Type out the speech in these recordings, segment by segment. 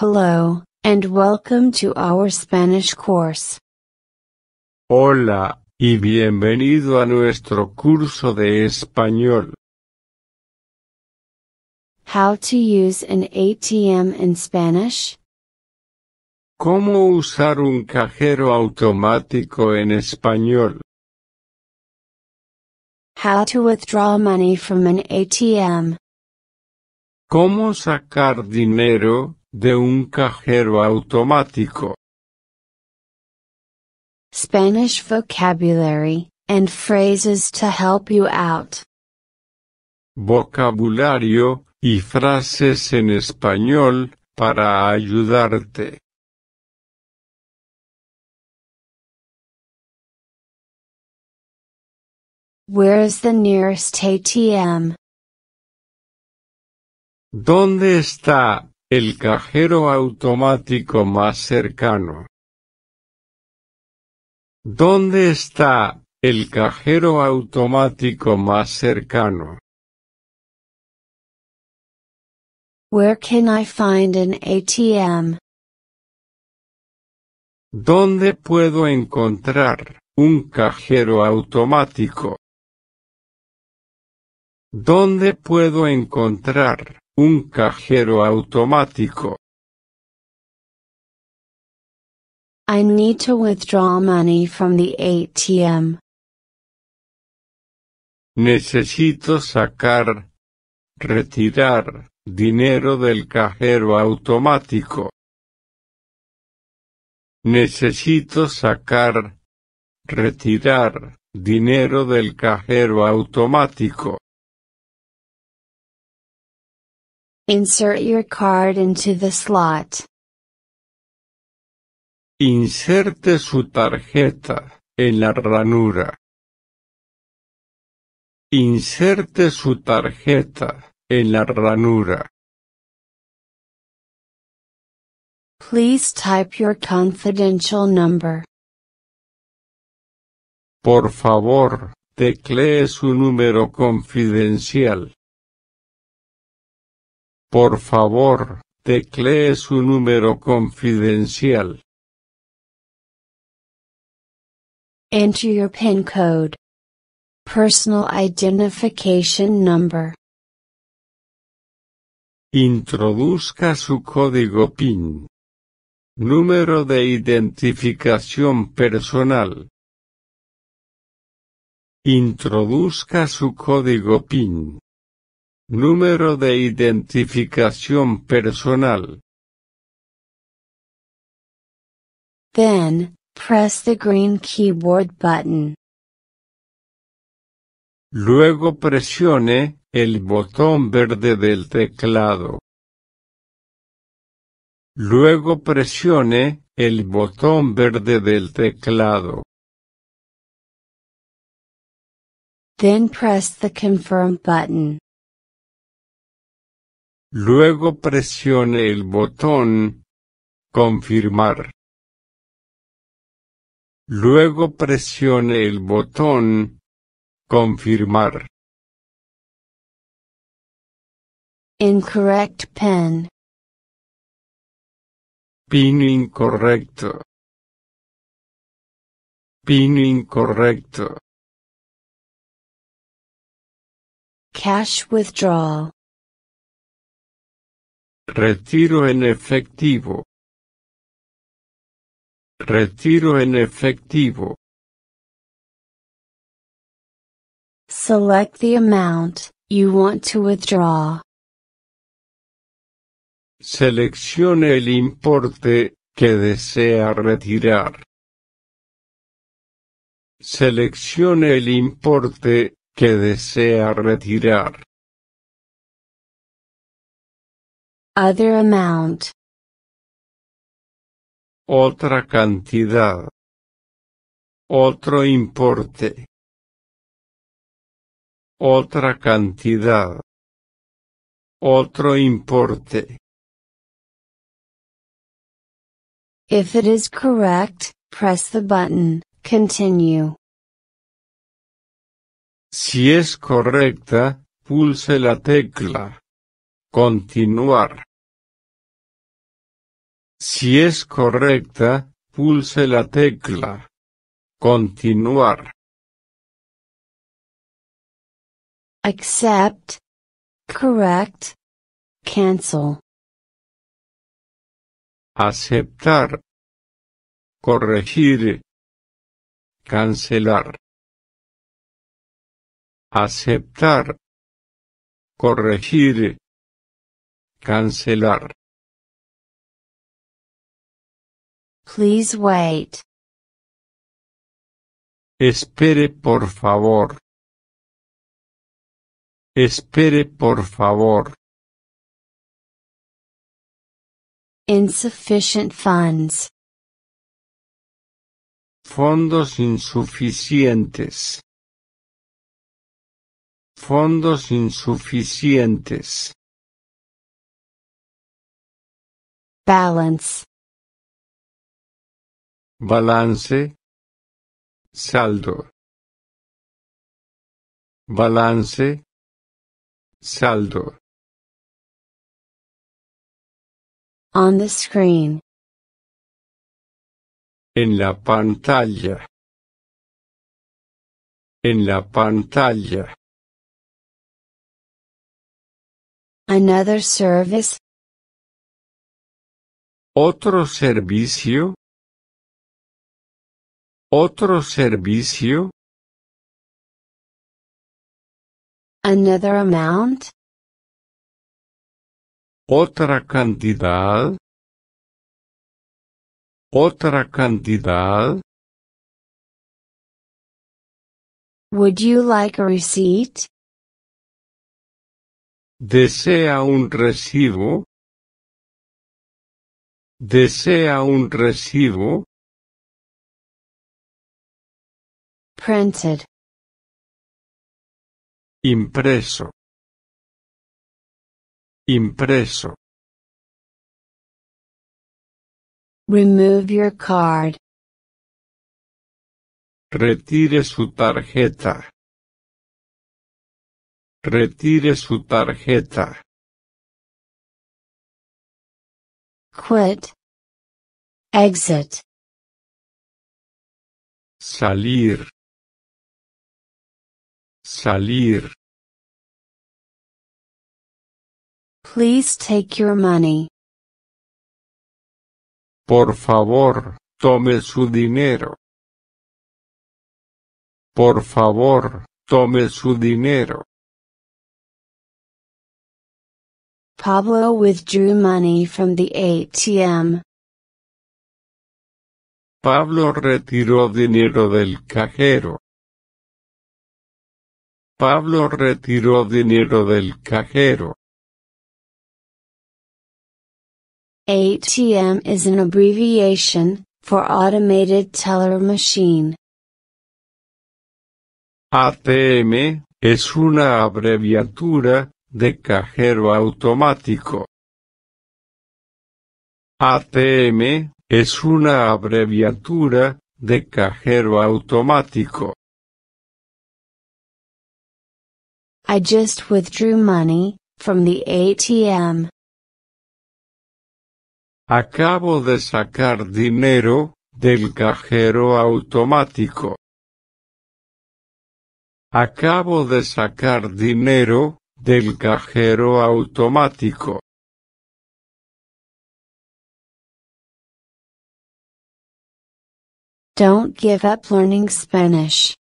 Hello, and welcome to our Spanish course. Hola, y bienvenido a nuestro curso de español. How to use an ATM in Spanish? ¿Cómo usar un cajero automático en español? How to withdraw money from an ATM. ¿Cómo sacar dinero de un cajero automático. Spanish vocabulary and phrases to help you out. Vocabulario y frases en español para ayudarte. Where is the nearest ATM? ¿Dónde está el cajero automático más cercano. ¿Dónde está el cajero automático más cercano? Where can I find an ATM? ¿Dónde puedo encontrar un cajero automático? ¿Dónde puedo encontrar un cajero automático. I need to withdraw money from the ATM. Necesito sacar, retirar, dinero del cajero automático. Necesito sacar, retirar, dinero del cajero automático. Insert your card into the slot. Inserte su tarjeta en la ranura. Inserte su tarjeta en la ranura. Please type your confidential number. Por favor, teclee su número confidencial. Por favor, teclee su número confidencial. Enter your PIN code. Personal Identification Number. Introduzca su código PIN. Número de identificación personal. Introduzca su código PIN. Número de identificación personal. Then, press the green keyboard button. Luego presione el botón verde del teclado. Luego presione el botón verde del teclado. Then press the confirm button. Luego presione el botón Confirmar. Luego presione el botón Confirmar. Incorrect pen. Pin incorrecto. Pin incorrecto. Cash withdrawal. Retiro en efectivo. Retiro en efectivo. Select the amount you want to withdraw. Seleccione el importe que desea retirar. Seleccione el importe que desea retirar. Other amount. Otra cantidad. Otro importe. Otra cantidad. Otro importe. If it is correct, press the button. Continue. Si es correcta, pulse la tecla. Continuar. Si es correcta, pulse la tecla Continuar. Accept. Correct. Cancel. Aceptar. Corregir. Cancelar. Aceptar. Corregir. Cancelar. Please wait. Espere por favor. Espere por favor. Insufficient funds. Fondos insuficientes. Fondos insuficientes. Balance balance saldo balance saldo on the screen en la pantalla en la pantalla another service otro servicio Otro servicio. Another amount. Otra cantidad. Otra cantidad. Would you like a receipt? Desea un recibo. Desea un recibo. Printed. Impreso. Impreso. Remove your card. Retire su tarjeta. Retire su tarjeta. Quit. Exit. Salir. Salir. Please take your money. Por favor, tome su dinero. Por favor, tome su dinero. Pablo withdrew money from the ATM. Pablo retiró dinero del cajero. Pablo retiró dinero del cajero. ATM is an abbreviation for automated teller machine. ATM es una abreviatura de cajero automático. ATM es una abreviatura de cajero automático. I just withdrew money, from the ATM. Acabo de sacar dinero, del cajero automático. Acabo de sacar dinero, del cajero automático. Don't give up learning Spanish.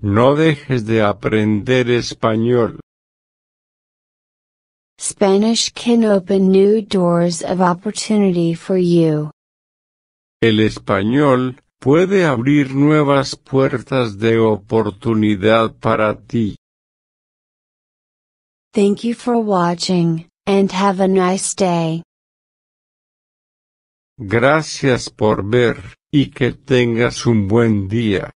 No dejes de aprender español. Spanish can open new doors of opportunity for you. El español puede abrir nuevas puertas de oportunidad para ti. Thank you for watching, and have a nice day. Gracias por ver, y que tengas un buen día.